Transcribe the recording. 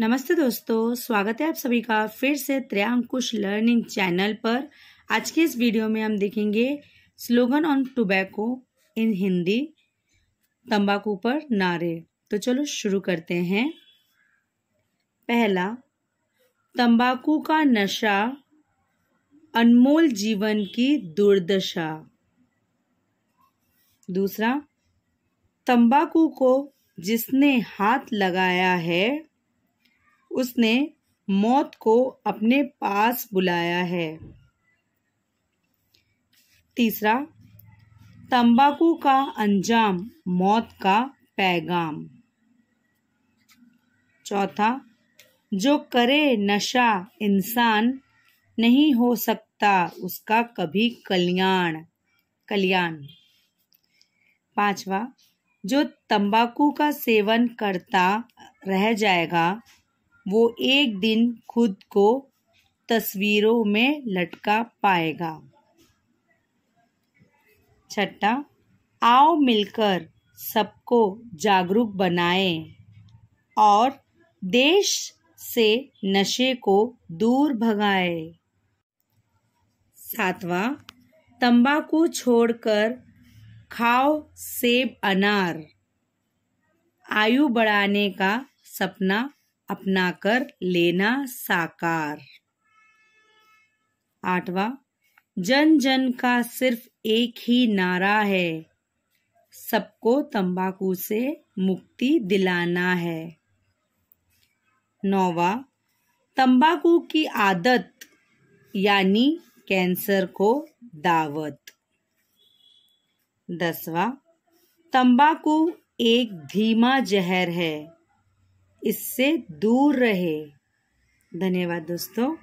नमस्ते दोस्तों स्वागत है आप सभी का फिर से त्रयांकुश लर्निंग चैनल पर आज के इस वीडियो में हम देखेंगे slogan on tobacco in Hindi तंबाकू पर नारे तो चलो शुरू करते हैं पहला तंबाकू का नशा अनमोल जीवन की दुर्दशा दूसरा तंबाकू को जिसने हाथ लगाया है उसने मौत को अपने पास बुलाया है तीसरा तंबाकू का अंजाम मौत का पैगाम चौथा जो करे नशा इंसान नहीं हो सकता उसका कभी कल्याण कल्याण पांचवा जो तंबाकू का सेवन करता रह जाएगा वो एक दिन खुद को तस्वीरों में लटका पाएगा छठा आओ मिलकर सबको जागरूक बनाएं और देश से नशे को दूर भगाए सातवां तंबाकू छोड़कर खाओ सेब अनार आयु बढ़ाने का सपना अपनाकर लेना साकार आठवा जन जन का सिर्फ एक ही नारा है सबको तंबाकू से मुक्ति दिलाना है नौवा तंबाकू की आदत यानी कैंसर को दावत दसवा तंबाकू एक धीमा जहर है इससे दूर रहे धन्यवाद दोस्तों